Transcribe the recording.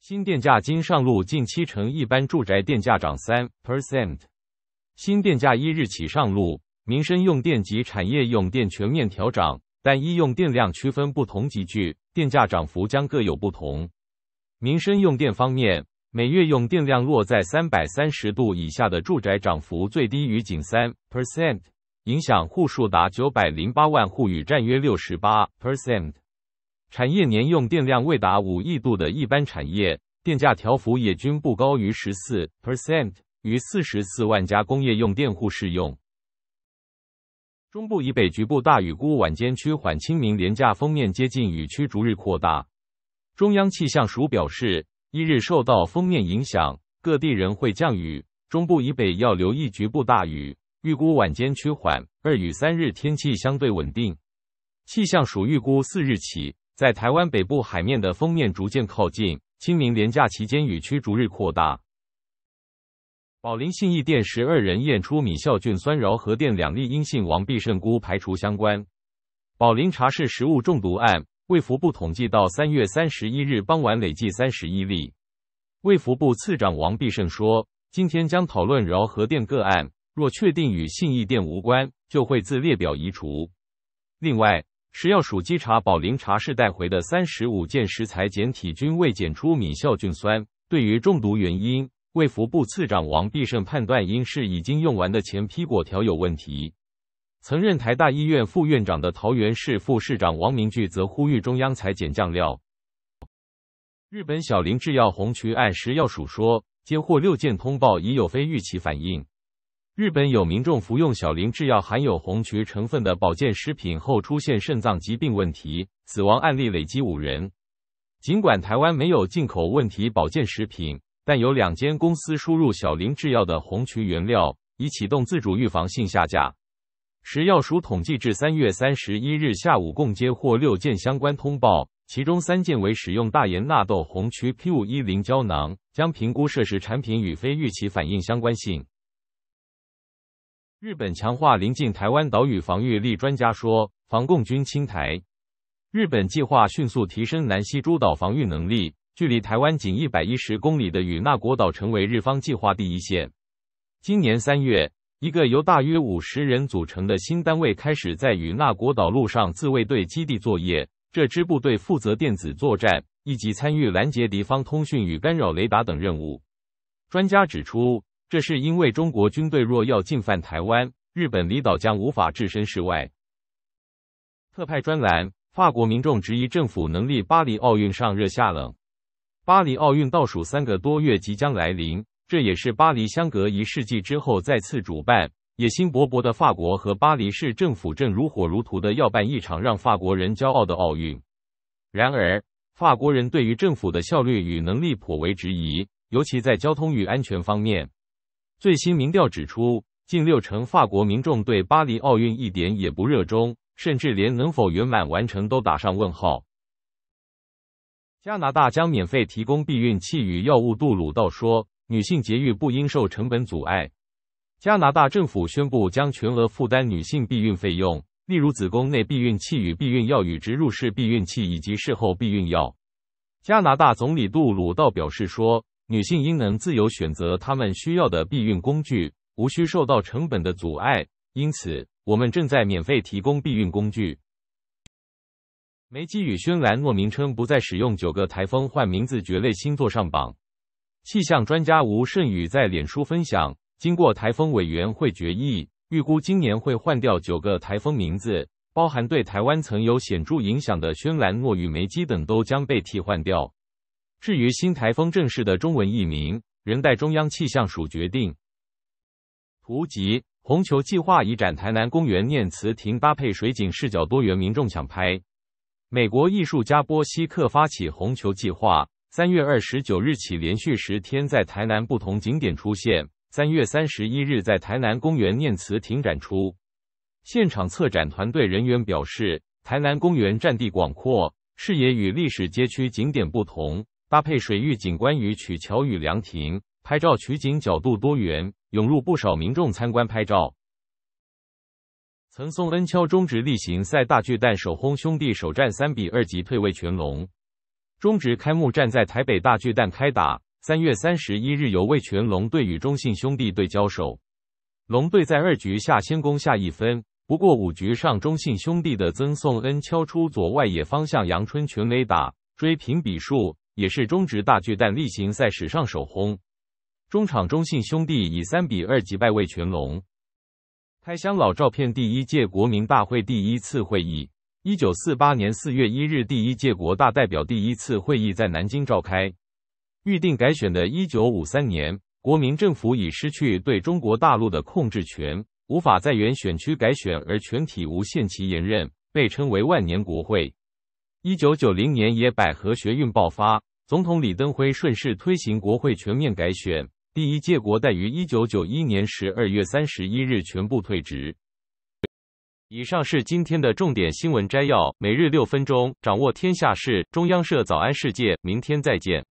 新电价今上路，近七成一般住宅电价涨三 percent。新电价一日起上路，民生用电及产业用电全面调涨，但依用电量区分不同级距，电价涨幅将各有不同。民生用电方面，每月用电量落在三百三十度以下的住宅，涨幅最低于仅三 percent，影响户数达九百零八万户，与占约六十八 percent。产业年用电量未达五亿度的一般产业电价调幅也均不高于十四 percent，于四十四万家工业用电户适用。中部以北局部大雨，估晚间趋缓。清明廉价风面接近，雨区逐日扩大。中央气象署表示，一日受到风面影响，各地仍会降雨，中部以北要留意局部大雨，预估晚间趋缓。二、与三日天气相对稳定。气象署预估四日起。在台湾北部海面的风面逐渐靠近，清明连假期间雨区逐日扩大。宝林信义店十二人验出米酵菌酸饶核电两例阴性，王必胜菇排除相关。宝林茶室食物中毒案，卫福部统计到三月三十一日傍晚累计三十一例。卫福部次长王必胜说，今天将讨论饶核电个案，若确定与信义店无关，就会自列表移除。另外。食药署稽查宝林茶室带回的三十五件食材检体均未检出米酵菌酸。对于中毒原因，卫福部次长王必胜判断应是已经用完的前批果条有问题。曾任台大医院副院长的桃园市副市长王明具则呼吁中央裁减酱料。日本小林制药红曲案食药署说，接获六件通报，已有非预期反应。日本有民众服用小林制药含有红曲成分的保健食品后出现肾脏疾病问题，死亡案例累计五人。尽管台湾没有进口问题保健食品，但有两间公司输入小林制药的红曲原料，已启动自主预防性下架。食药署统计至三月三十一日下午，共接获六件相关通报，其中三件为使用大盐纳豆红曲 P 五一零胶囊，将评估涉事产品与非预期反应相关性。日本强化临近台湾岛屿防御力，专家说防共军侵台。日本计划迅速提升南西诸岛防御能力，距离台湾仅一百一十公里的与那国岛成为日方计划第一线。今年三月，一个由大约五十人组成的新单位开始在与那国岛陆上自卫队基地作业，这支部队负责电子作战，以及参与拦截敌方通讯与干扰雷达等任务。专家指出。这是因为中国军队若要进犯台湾，日本离岛将无法置身事外。特派专栏：法国民众质疑政府能力，巴黎奥运上热下冷。巴黎奥运倒数三个多月即将来临，这也是巴黎相隔一世纪之后再次主办。野心勃勃的法国和巴黎市政府正如火如荼的要办一场让法国人骄傲的奥运。然而，法国人对于政府的效率与能力颇为质疑，尤其在交通与安全方面。最新民调指出，近六成法国民众对巴黎奥运一点也不热衷，甚至连能否圆满完成都打上问号。加拿大将免费提供避孕器与药物。杜鲁道说：“女性节育不应受成本阻碍。”加拿大政府宣布将全额负担女性避孕费用，例如子宫内避孕器与避孕药与植入式避孕器以及事后避孕药。加拿大总理杜鲁道表示说。女性应能自由选择她们需要的避孕工具，无需受到成本的阻碍。因此，我们正在免费提供避孕工具。梅姬与轩兰诺名称不再使用。九个台风换名字蕨类星座上榜。气象专家吴胜宇在脸书分享：经过台风委员会决议，预估今年会换掉九个台风名字，包含对台湾曾有显著影响的轩兰诺与梅姬等，都将被替换掉。至于新台风正式的中文译名，仍待中央气象署决定。图集：红球计划已展台南公园念慈亭搭配水景视角，多元民众抢拍。美国艺术家波西克发起红球计划，三月二十九日起连续十天在台南不同景点出现，三月三十一日在台南公园念慈亭展出。现场策展团队人员表示，台南公园占地广阔，视野与历史街区景点不同。搭配水域景观与曲桥与凉亭，拍照取景角度多元，涌入不少民众参观拍照。曾颂恩敲中职例行赛大巨蛋首轰，兄弟首战三比二急退位全龙。中职开幕战在台北大巨蛋开打，三月三十一日由魏全龙队与中信兄弟队交手。龙队在二局下先攻下一分，不过五局上中信兄弟的曾颂恩敲出左外野方向杨春群雷打追平比数。也是中职大巨蛋例行赛史上首轰。中场中信兄弟以三比二击败魏全龙。开箱老照片，第一届国民大会第一次会议，一九四八年四月一日，第一届国大代表第一次会议在南京召开。预定改选的，一九五三年，国民政府已失去对中国大陆的控制权，无法在原选区改选，而全体无限期延任，被称为万年国会。一九九零年，野百合学运爆发。总统李登辉顺势推行国会全面改选，第一届国代于一九九一年十二月三十一日全部退职。以上是今天的重点新闻摘要，每日六分钟掌握天下事。中央社早安世界，明天再见。